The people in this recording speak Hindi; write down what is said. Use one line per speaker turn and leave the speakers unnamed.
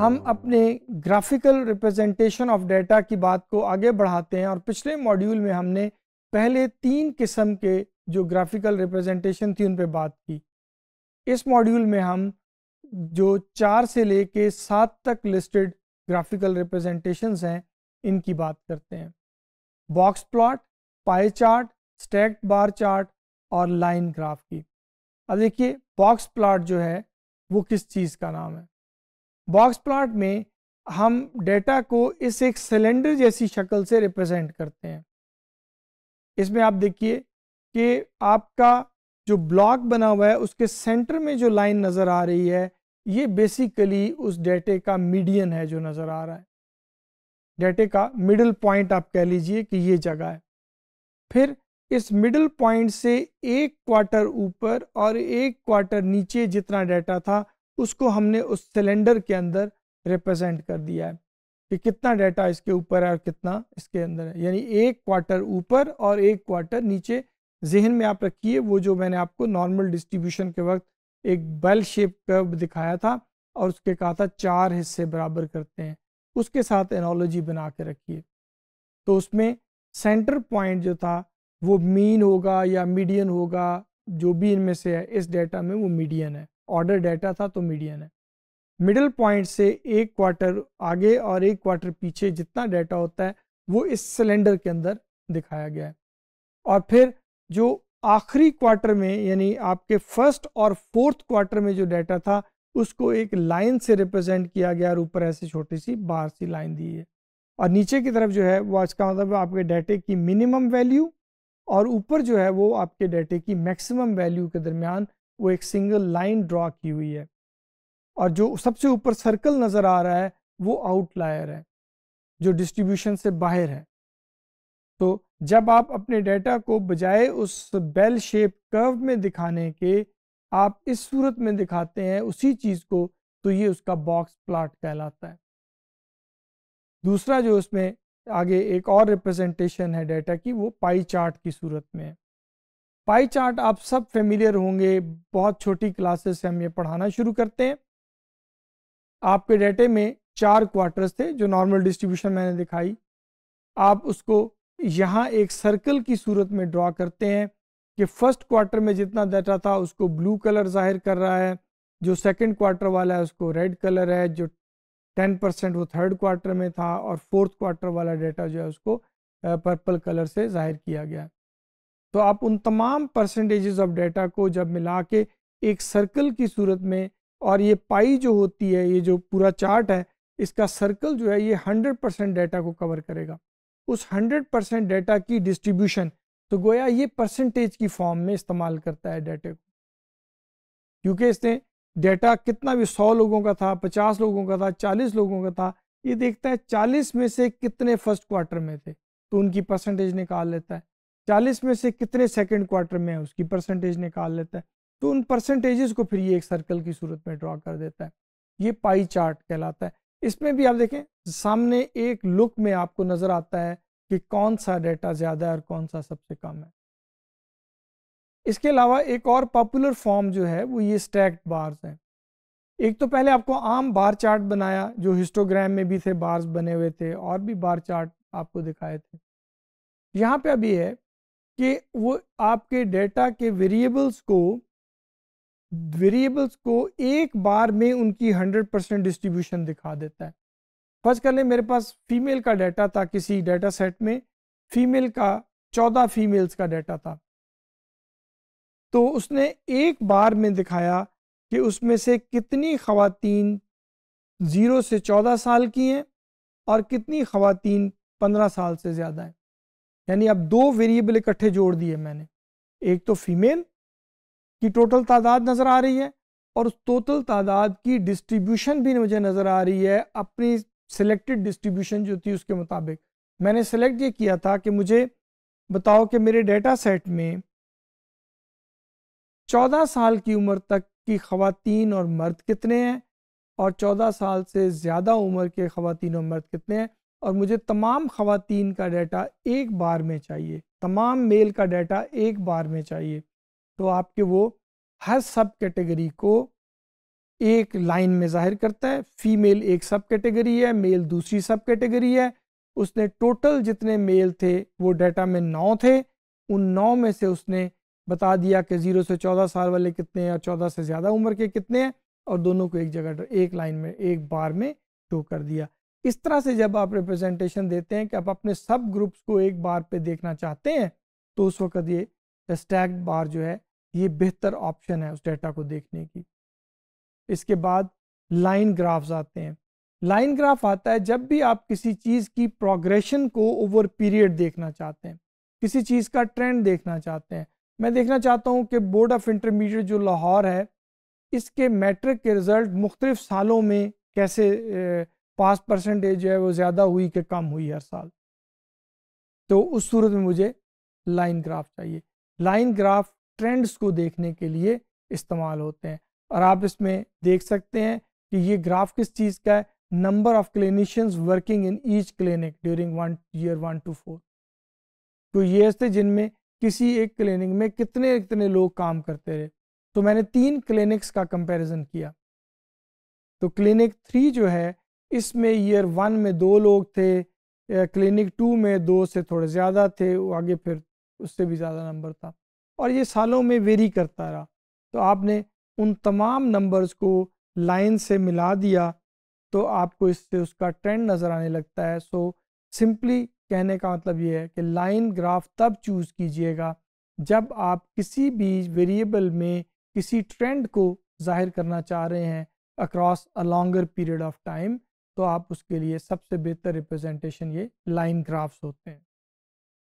हम अपने ग्राफिकल रिप्रेजेंटेशन ऑफ डेटा की बात को आगे बढ़ाते हैं और पिछले मॉड्यूल में हमने पहले तीन किस्म के जो ग्राफिकल रिप्रेजेंटेशन थी उन पर बात की इस मॉड्यूल में हम जो चार से लेके सात तक लिस्टेड ग्राफिकल रिप्रेजेंटेशंस हैं इनकी बात करते हैं box plot pie chart stacked bar chart और लाइन ग्राफ की अब देखिए बॉक्स प्लॉट जो है वो किस चीज़ का नाम है बॉक्स प्लॉट में हम डेटा को इस एक सिलेंडर जैसी शक्ल से रिप्रेजेंट करते हैं इसमें आप देखिए कि आपका जो ब्लॉक बना हुआ है उसके सेंटर में जो लाइन नज़र आ रही है ये बेसिकली उस डेटे का मीडियन है जो नज़र आ रहा है डेटे का मिडल पॉइंट आप कह लीजिए कि ये जगह है फिर इस मिडल पॉइंट से एक क्वार्टर ऊपर और एक क्वार्टर नीचे जितना डेटा था उसको हमने उस सिलेंडर के अंदर रिप्रेजेंट कर दिया है कि कितना डाटा इसके ऊपर है और कितना इसके अंदर है यानी एक क्वार्टर ऊपर और एक क्वार्टर नीचे जहन में आप रखिए वो जो मैंने आपको नॉर्मल डिस्ट्रीब्यूशन के वक्त एक बेल शेप कर्व दिखाया था और उसके कहा था चार हिस्से बराबर करते हैं उसके साथ एनोलॉजी बना के रखिए तो उसमें सेंटर पॉइंट जो था वो मीन होगा या मीडियन होगा जो भी इनमें से है इस डेटा में वो मीडियन है ऑर्डर डेटा था तो मीडियन है मिडिल पॉइंट से एक क्वार्टर आगे और एक क्वार्टर पीछे जितना डेटा होता है वो इस सिलेंडर के अंदर दिखाया गया है और फिर जो आखिरी क्वार्टर में यानी आपके फर्स्ट और फोर्थ क्वार्टर में जो डेटा था उसको एक लाइन से रिप्रेजेंट किया गया और ऊपर ऐसी छोटी सी बाहर सी लाइन दी है और नीचे की तरफ जो है वो इसका मतलब आपके डेटे की मिनिमम वैल्यू और ऊपर जो है वो आपके डेटे की मैक्सिमम वैल्यू के दरमियान वो एक सिंगल लाइन ड्रॉ की हुई है और जो सबसे ऊपर सर्कल नज़र आ रहा है वो आउटलायर है जो डिस्ट्रीब्यूशन से बाहर है तो जब आप अपने डेटा को बजाय उस बेल शेप कर्व में दिखाने के आप इस सूरत में दिखाते हैं उसी चीज़ को तो ये उसका बॉक्स प्लाट कहलाता है दूसरा जो उसमें आगे एक और रिप्रेजेंटेशन है डेटा की वो पाई चार्ट की सूरत में है पाई चार्ट आप सब फेमिलियर होंगे बहुत छोटी क्लासेस से हम ये पढ़ाना शुरू करते हैं आपके डेटे में चार क्वार्टर्स थे जो नॉर्मल डिस्ट्रीब्यूशन मैंने दिखाई आप उसको यहाँ एक सर्कल की सूरत में ड्रॉ करते हैं कि फर्स्ट क्वार्टर में जितना डाटा था उसको ब्लू कलर जाहिर कर रहा है जो सेकंड क्वार्टर वाला है उसको रेड कलर है जो टेन परसेंट वो थर्ड क्वार्टर में था और फोर्थ क्वार्टर वाला डाटा जो है उसको पर्पल कलर से जाहिर किया गया तो आप उन तमाम परसेंटेजेस ऑफ डेटा को जब मिला के एक सर्कल की सूरत में और ये पाई जो होती है ये जो पूरा चार्ट है इसका सर्कल जो है ये 100 परसेंट डेटा को कवर करेगा उस 100 परसेंट डेटा की डिस्ट्रीब्यूशन तो गोया ये परसेंटेज की फॉर्म में इस्तेमाल करता है डेटे को क्योंकि इसने डेटा कितना भी सौ लोगों का था पचास लोगों का था चालीस लोगों का था ये देखता है चालीस में से कितने फर्स्ट क्वार्टर में थे तो उनकी परसेंटेज निकाल लेता है चालीस में से कितने सेकेंड क्वार्टर में है उसकी परसेंटेज निकाल लेता है तो उन परसेंटेजेस को फिर ये एक सर्कल की सूरत में ड्रॉ कर देता है ये पाई चार्ट कहलाता है इसमें भी आप देखें सामने एक लुक में आपको नजर आता है कि कौन सा डाटा ज़्यादा है और कौन सा सबसे कम है इसके अलावा एक और पॉपुलर फॉर्म जो है वो ये स्टैक्ड बार्स हैं एक तो पहले आपको आम बार चार्ट बनाया जो हिस्टोग्राम में भी थे बार्स बने हुए थे और भी बार चार्ट आपको दिखाए थे यहाँ पे अभी है कि वो आपके डेटा के वेरिएबल्स को वेरिएबल्स को एक बार में उनकी 100 परसेंट डिस्ट्रीब्यूशन दिखा देता है फर्ज कर लें मेरे पास फीमेल का डाटा था किसी डाटा सेट में फीमेल का 14 फीमेल्स का डाटा था तो उसने एक बार में दिखाया कि उसमें से कितनी खातन ज़ीरो से चौदह साल की हैं और कितनी खातन पंद्रह साल से ज़्यादा हैं यानी अब दो वेरिएबल इकट्ठे जोड़ दिए मैंने एक तो फीमेल की टोटल तादाद नज़र आ रही है और उस टोटल तादाद की डिस्ट्रीब्यूशन भी मुझे नज़र आ रही है अपनी सिलेक्टेड डिस्ट्रीब्यूशन जो थी उसके मुताबिक मैंने सेलेक्ट ये किया था कि मुझे बताओ कि मेरे डेटा सेट में चौदह साल की उम्र तक की खातन और मर्द कितने हैं और चौदह साल से ज़्यादा उम्र के खातन और मर्द कितने हैं और मुझे तमाम खातन का डाटा एक बार में चाहिए तमाम मेल का डाटा एक बार में चाहिए तो आपके वो हर सब कैटेगरी को एक लाइन में जाहिर करता है फीमेल एक सब कैटेगरी है मेल दूसरी सब कैटेगरी है उसने टोटल जितने मेल थे वो डाटा में नौ थे उन नौ में से उसने बता दिया कि ज़ीरो से चौदह साल वाले कितने हैं और चौदह से ज़्यादा उम्र के कितने हैं और दोनों को एक जगह एक लाइन में एक बार में शो कर दिया इस तरह से जब आप रिप्रेजेंटेशन देते हैं कि आप अपने सब ग्रुप्स को एक बार पे देखना चाहते हैं तो उस वक्त ये स्टैग बार जो है ये बेहतर ऑप्शन है उस डेटा को देखने की इसके बाद लाइन ग्राफ्स आते हैं लाइन ग्राफ आता है जब भी आप किसी चीज़ की प्रोग्रेशन को ओवर पीरियड देखना चाहते हैं किसी चीज़ का ट्रेंड देखना चाहते हैं मैं देखना चाहता हूँ कि बोर्ड ऑफ इंटरमीडिएट जो लाहौर है इसके मैट्रिक के रिज़ल्ट मुख्तलिफ सालों में कैसे पास परसेंटेज जो है वो ज़्यादा हुई कि कम हुई हर साल तो उस सूरत में मुझे लाइन ग्राफ चाहिए लाइन ग्राफ ट्रेंड्स को देखने के लिए इस्तेमाल होते हैं और आप इसमें देख सकते हैं कि ये ग्राफ किस चीज़ का है number of clinicians working in each clinic during one year one two four तो ये थे जिनमें किसी एक क्लिनिक में कितने कितने लोग काम करते रहे तो मैंने तीन क्लिनिक्स का कंपैरिजन किया तो क्लिनिक थ्री जो है इसमें ईयर वन में दो लोग थे क्लिनिक टू में दो से थोड़े ज़्यादा थे आगे फिर उससे भी ज़्यादा नंबर था और ये सालों में वेरी करता रहा तो आपने उन तमाम नंबर्स को लाइन से मिला दिया तो आपको इससे उसका ट्रेंड नज़र आने लगता है सो सिंपली कहने का मतलब ये है कि लाइन ग्राफ तब चूज़ कीजिएगा जब आप किसी भी वेरिएबल में किसी ट्रेंड को जाहिर करना चाह रहे हैं across a longer period of time तो आप उसके लिए सबसे बेहतर रिप्रेजेंटेशन ये लाइन ग्राफ्स होते हैं